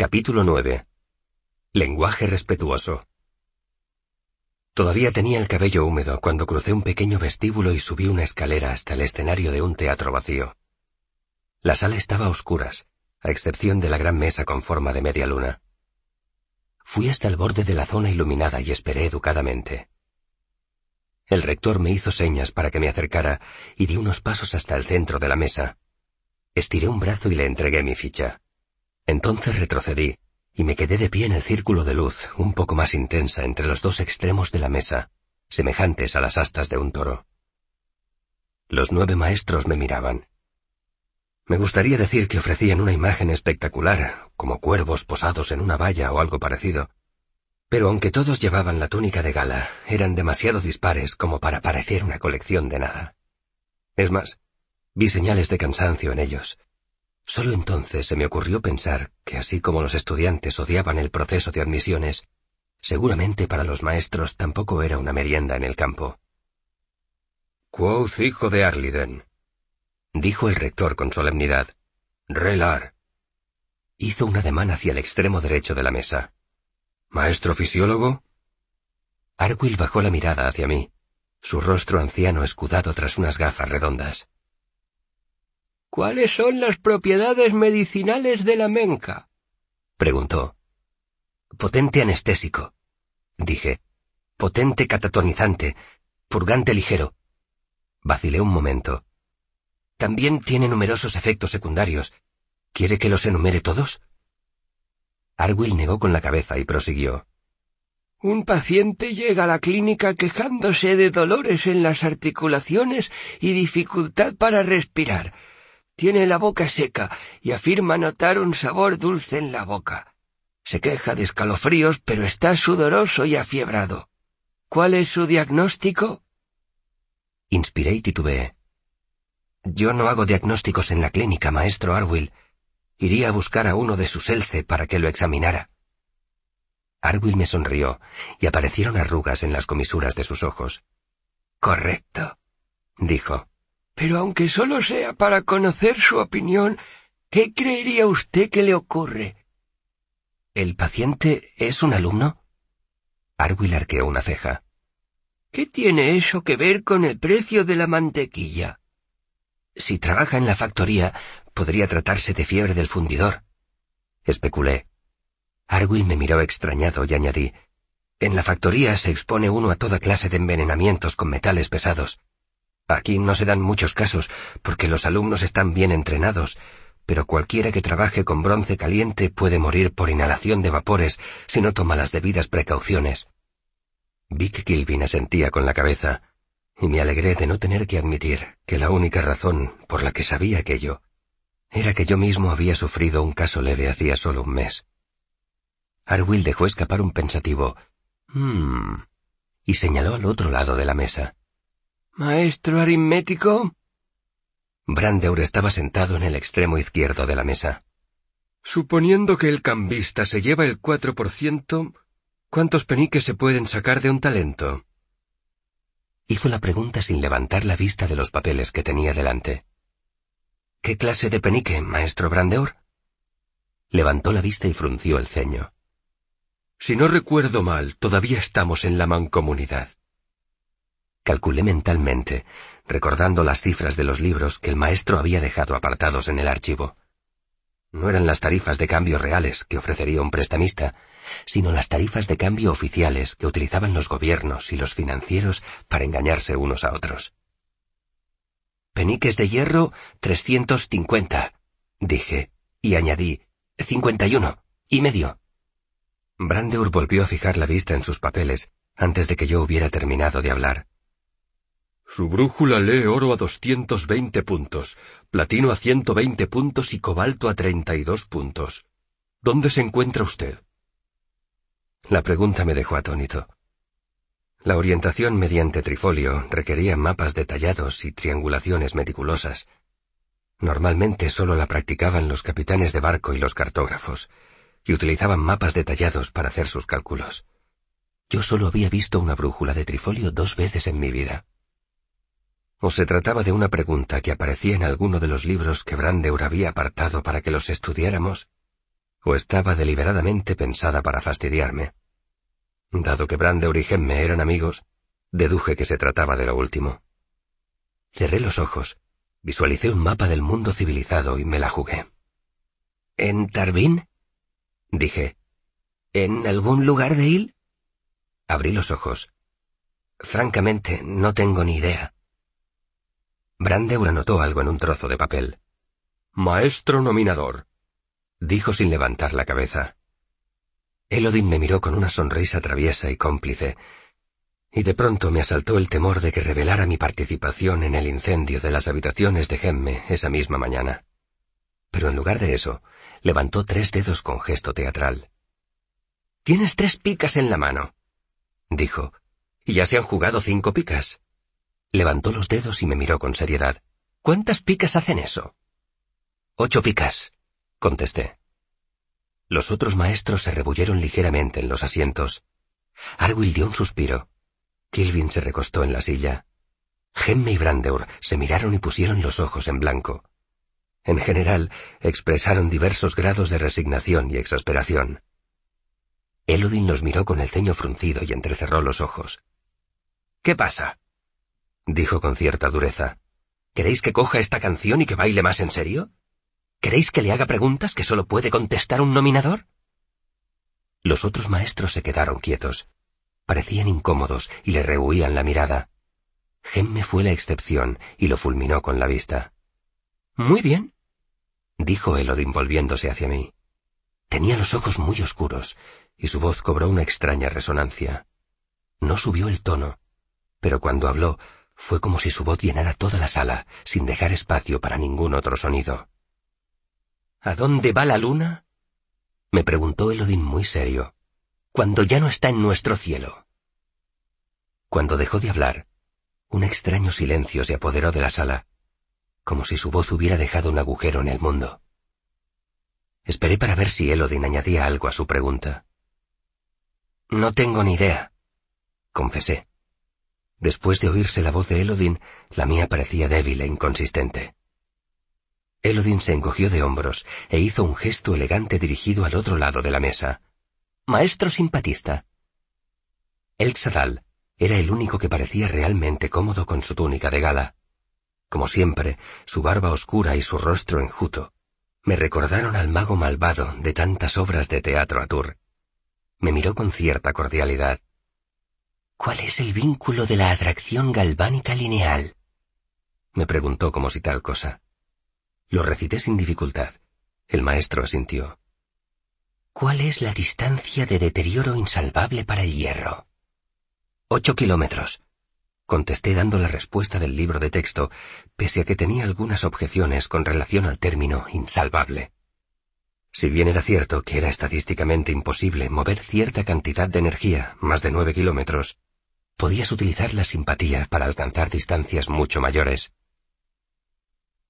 Capítulo 9. Lenguaje respetuoso. Todavía tenía el cabello húmedo cuando crucé un pequeño vestíbulo y subí una escalera hasta el escenario de un teatro vacío. La sala estaba a oscuras, a excepción de la gran mesa con forma de media luna. Fui hasta el borde de la zona iluminada y esperé educadamente. El rector me hizo señas para que me acercara y di unos pasos hasta el centro de la mesa. Estiré un brazo y le entregué mi ficha. Entonces retrocedí y me quedé de pie en el círculo de luz, un poco más intensa entre los dos extremos de la mesa, semejantes a las astas de un toro. Los nueve maestros me miraban. Me gustaría decir que ofrecían una imagen espectacular, como cuervos posados en una valla o algo parecido, pero aunque todos llevaban la túnica de gala, eran demasiado dispares como para parecer una colección de nada. Es más, vi señales de cansancio en ellos, Solo entonces se me ocurrió pensar que así como los estudiantes odiaban el proceso de admisiones, seguramente para los maestros tampoco era una merienda en el campo. Quoth, hijo de Arliden, dijo el rector con solemnidad. Relar. Hizo un ademán hacia el extremo derecho de la mesa. ¿Maestro fisiólogo? Arwil bajó la mirada hacia mí, su rostro anciano escudado tras unas gafas redondas. ¿Cuáles son las propiedades medicinales de la menca? preguntó. Potente anestésico, dije. Potente catatonizante, purgante ligero. Vacilé un momento. También tiene numerosos efectos secundarios. ¿Quiere que los enumere todos? Arwill negó con la cabeza y prosiguió. Un paciente llega a la clínica quejándose de dolores en las articulaciones y dificultad para respirar. Tiene la boca seca y afirma notar un sabor dulce en la boca. Se queja de escalofríos, pero está sudoroso y afiebrado. ¿Cuál es su diagnóstico? Inspiré y titubeé. Yo no hago diagnósticos en la clínica, maestro Arwill. Iría a buscar a uno de sus elce para que lo examinara. Arwill me sonrió y aparecieron arrugas en las comisuras de sus ojos. Correcto, dijo. Pero aunque solo sea para conocer su opinión, ¿qué creería usted que le ocurre? ¿El paciente es un alumno? Arwill arqueó una ceja. ¿Qué tiene eso que ver con el precio de la mantequilla? Si trabaja en la factoría, podría tratarse de fiebre del fundidor. Especulé. Arwill me miró extrañado y añadí, En la factoría se expone uno a toda clase de envenenamientos con metales pesados. Aquí no se dan muchos casos, porque los alumnos están bien entrenados, pero cualquiera que trabaje con bronce caliente puede morir por inhalación de vapores si no toma las debidas precauciones. Vic Kilvin asentía con la cabeza, y me alegré de no tener que admitir que la única razón por la que sabía aquello era que yo mismo había sufrido un caso leve hacía solo un mes. Arwill dejó escapar un pensativo, hmm, y señaló al otro lado de la mesa. Maestro aritmético. Brandeur estaba sentado en el extremo izquierdo de la mesa. Suponiendo que el cambista se lleva el 4%, ¿cuántos peniques se pueden sacar de un talento? Hizo la pregunta sin levantar la vista de los papeles que tenía delante. ¿Qué clase de penique, maestro Brandeur? Levantó la vista y frunció el ceño. Si no recuerdo mal, todavía estamos en la mancomunidad. Calculé mentalmente, recordando las cifras de los libros que el maestro había dejado apartados en el archivo. No eran las tarifas de cambio reales que ofrecería un prestamista, sino las tarifas de cambio oficiales que utilizaban los gobiernos y los financieros para engañarse unos a otros. Peniques de hierro, 350, dije, y añadí, 51 y medio. Brandeur volvió a fijar la vista en sus papeles antes de que yo hubiera terminado de hablar. Su brújula lee oro a 220 puntos, platino a 120 puntos y cobalto a 32 puntos. ¿Dónde se encuentra usted? La pregunta me dejó atónito. La orientación mediante trifolio requería mapas detallados y triangulaciones meticulosas. Normalmente solo la practicaban los capitanes de barco y los cartógrafos, y utilizaban mapas detallados para hacer sus cálculos. Yo solo había visto una brújula de trifolio dos veces en mi vida o se trataba de una pregunta que aparecía en alguno de los libros que Brandeur había apartado para que los estudiáramos, o estaba deliberadamente pensada para fastidiarme. Dado que Brandeur y Gemme eran amigos, deduje que se trataba de lo último. Cerré los ojos, visualicé un mapa del mundo civilizado y me la jugué. ¿En Tarvin? dije. ¿En algún lugar de Il? Abrí los ojos. Francamente, no tengo ni idea. Brandeur anotó algo en un trozo de papel. Maestro nominador, dijo sin levantar la cabeza. Elodin me miró con una sonrisa traviesa y cómplice, y de pronto me asaltó el temor de que revelara mi participación en el incendio de las habitaciones de Gemme esa misma mañana. Pero en lugar de eso, levantó tres dedos con gesto teatral. Tienes tres picas en la mano, dijo, y ya se han jugado cinco picas. Levantó los dedos y me miró con seriedad. ¿Cuántas picas hacen eso? Ocho picas, contesté. Los otros maestros se rebulleron ligeramente en los asientos. Arwill dio un suspiro. Kilvin se recostó en la silla. Gemme y Brandeur se miraron y pusieron los ojos en blanco. En general, expresaron diversos grados de resignación y exasperación. Elodin los miró con el ceño fruncido y entrecerró los ojos. ¿Qué pasa? dijo con cierta dureza. ¿Queréis que coja esta canción y que baile más en serio? ¿Queréis que le haga preguntas que solo puede contestar un nominador? Los otros maestros se quedaron quietos. Parecían incómodos y le rehuían la mirada. Gemme fue la excepción y lo fulminó con la vista. Muy bien, dijo Elodin volviéndose hacia mí. Tenía los ojos muy oscuros y su voz cobró una extraña resonancia. No subió el tono, pero cuando habló fue como si su voz llenara toda la sala, sin dejar espacio para ningún otro sonido. ¿A dónde va la luna? me preguntó Elodin muy serio, cuando ya no está en nuestro cielo. Cuando dejó de hablar, un extraño silencio se apoderó de la sala, como si su voz hubiera dejado un agujero en el mundo. Esperé para ver si Elodin añadía algo a su pregunta. No tengo ni idea, confesé. Después de oírse la voz de Elodin, la mía parecía débil e inconsistente. Elodin se encogió de hombros e hizo un gesto elegante dirigido al otro lado de la mesa. Maestro simpatista. El Sadal era el único que parecía realmente cómodo con su túnica de gala. Como siempre, su barba oscura y su rostro enjuto me recordaron al mago malvado de tantas obras de teatro a tour. Me miró con cierta cordialidad. ¿Cuál es el vínculo de la atracción galvánica lineal? me preguntó como si tal cosa. Lo recité sin dificultad. El maestro asintió. ¿Cuál es la distancia de deterioro insalvable para el hierro? Ocho kilómetros, contesté dando la respuesta del libro de texto, pese a que tenía algunas objeciones con relación al término insalvable. Si bien era cierto que era estadísticamente imposible mover cierta cantidad de energía, más de nueve kilómetros, podías utilizar la simpatía para alcanzar distancias mucho mayores.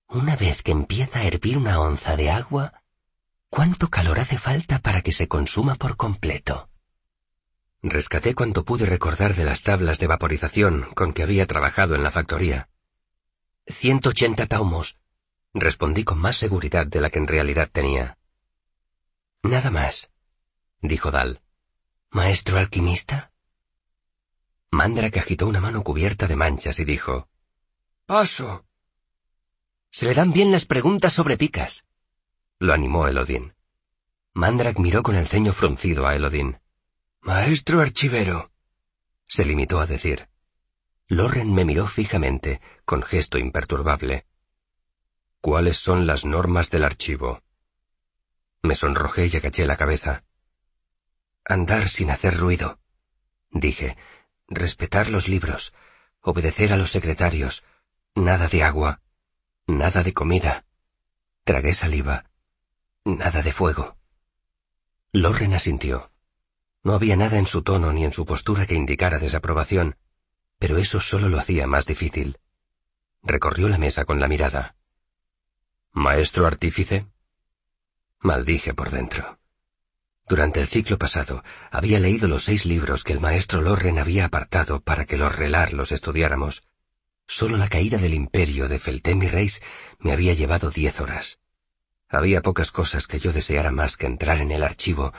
Una vez que empieza a hervir una onza de agua, ¿cuánto calor hace falta para que se consuma por completo? Rescaté cuanto pude recordar de las tablas de vaporización con que había trabajado en la factoría. 180 taumos, respondí con más seguridad de la que en realidad tenía. Nada más, dijo Dal. Maestro alquimista, Mandrak agitó una mano cubierta de manchas y dijo Paso. Se le dan bien las preguntas sobre picas. Lo animó Elodin. Mandrak miró con el ceño fruncido a Elodin. Maestro archivero. Se limitó a decir. Loren me miró fijamente, con gesto imperturbable. ¿Cuáles son las normas del archivo? Me sonrojé y agaché la cabeza. Andar sin hacer ruido, dije, respetar los libros, obedecer a los secretarios, nada de agua, nada de comida. Tragué saliva, nada de fuego. Lorren asintió. No había nada en su tono ni en su postura que indicara desaprobación, pero eso solo lo hacía más difícil. Recorrió la mesa con la mirada. Maestro artífice? Maldije por dentro. Durante el ciclo pasado, había leído los seis libros que el maestro Lorren había apartado para que los relar los estudiáramos. Solo la caída del imperio de Feltem Reis me había llevado diez horas. Había pocas cosas que yo deseara más que entrar en el archivo,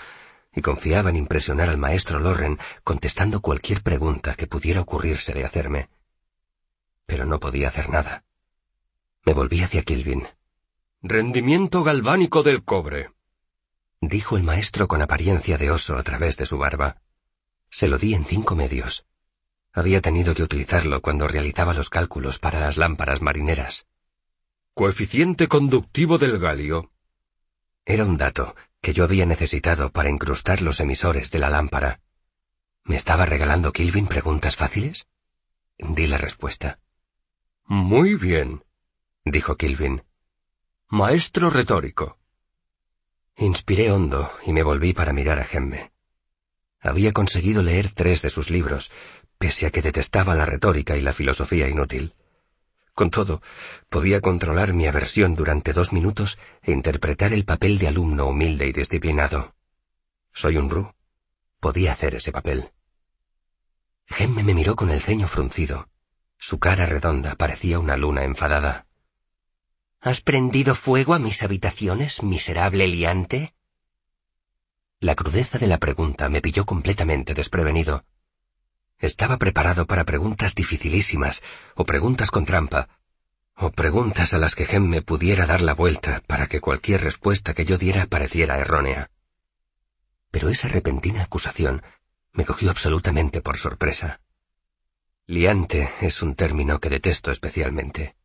y confiaba en impresionar al maestro Lorren contestando cualquier pregunta que pudiera ocurrirse de hacerme. Pero no podía hacer nada. Me volví hacia Kilvin. Rendimiento galvánico del cobre, dijo el maestro con apariencia de oso a través de su barba. Se lo di en cinco medios. Había tenido que utilizarlo cuando realizaba los cálculos para las lámparas marineras. Coeficiente conductivo del galio. Era un dato que yo había necesitado para incrustar los emisores de la lámpara. ¿Me estaba regalando Kilvin preguntas fáciles? Di la respuesta. Muy bien, dijo Kilvin. Maestro retórico. Inspiré hondo y me volví para mirar a Gemme. Había conseguido leer tres de sus libros, pese a que detestaba la retórica y la filosofía inútil. Con todo, podía controlar mi aversión durante dos minutos e interpretar el papel de alumno humilde y disciplinado. Soy un rú, Podía hacer ese papel. Gemme me miró con el ceño fruncido. Su cara redonda parecía una luna enfadada. ¿Has prendido fuego a mis habitaciones, miserable liante? La crudeza de la pregunta me pilló completamente desprevenido. Estaba preparado para preguntas dificilísimas, o preguntas con trampa, o preguntas a las que Gem me pudiera dar la vuelta para que cualquier respuesta que yo diera pareciera errónea. Pero esa repentina acusación me cogió absolutamente por sorpresa. Liante es un término que detesto especialmente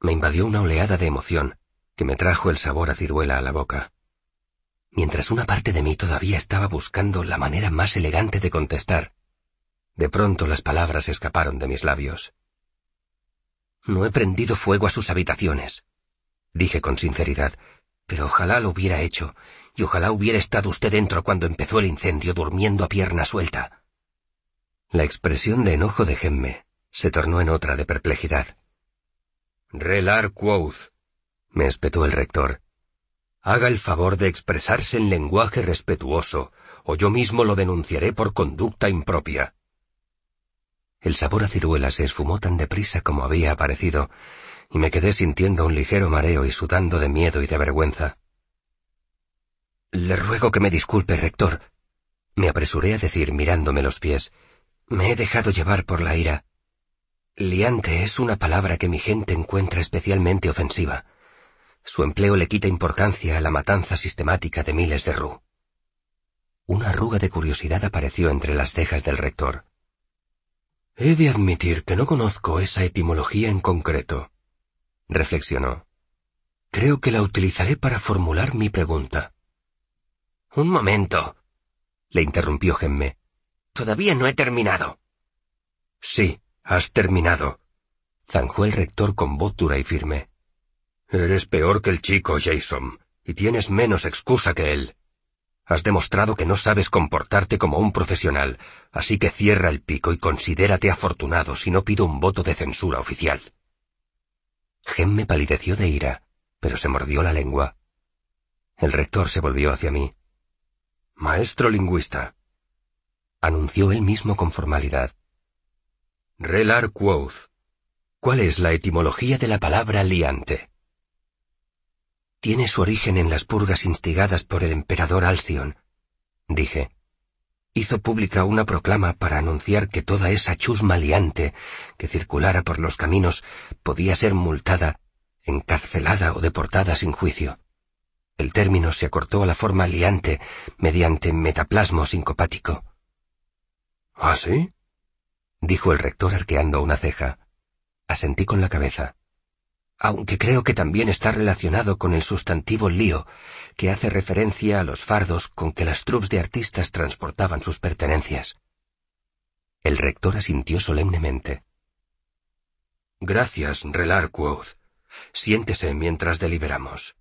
me invadió una oleada de emoción que me trajo el sabor a ciruela a la boca. Mientras una parte de mí todavía estaba buscando la manera más elegante de contestar, de pronto las palabras escaparon de mis labios. No he prendido fuego a sus habitaciones, dije con sinceridad, pero ojalá lo hubiera hecho, y ojalá hubiera estado usted dentro cuando empezó el incendio durmiendo a pierna suelta. La expresión de enojo de Gemme se tornó en otra de perplejidad. Relar me espetó el rector. Haga el favor de expresarse en lenguaje respetuoso, o yo mismo lo denunciaré por conducta impropia. El sabor a ciruela se esfumó tan deprisa como había aparecido, y me quedé sintiendo un ligero mareo y sudando de miedo y de vergüenza. Le ruego que me disculpe, rector, me apresuré a decir mirándome los pies. Me he dejado llevar por la ira. Liante es una palabra que mi gente encuentra especialmente ofensiva. Su empleo le quita importancia a la matanza sistemática de miles de rue. Una arruga de curiosidad apareció entre las cejas del rector. He de admitir que no conozco esa etimología en concreto, reflexionó. Creo que la utilizaré para formular mi pregunta. Un momento, le interrumpió Gemme. Todavía no he terminado. Sí, Has terminado, zanjó el rector con voz dura y firme. Eres peor que el chico, Jason, y tienes menos excusa que él. Has demostrado que no sabes comportarte como un profesional, así que cierra el pico y considérate afortunado si no pido un voto de censura oficial. me palideció de ira, pero se mordió la lengua. El rector se volvió hacia mí. Maestro lingüista, anunció él mismo con formalidad. Relar Quoth. ¿Cuál es la etimología de la palabra liante? Tiene su origen en las purgas instigadas por el emperador Alción, dije. Hizo pública una proclama para anunciar que toda esa chusma liante que circulara por los caminos podía ser multada, encarcelada o deportada sin juicio. El término se acortó a la forma liante mediante metaplasmo sincopático. ¿Ah, sí? dijo el rector arqueando una ceja. Asentí con la cabeza. Aunque creo que también está relacionado con el sustantivo lío, que hace referencia a los fardos con que las troupes de artistas transportaban sus pertenencias. El rector asintió solemnemente. Gracias, Relar Siéntese mientras deliberamos.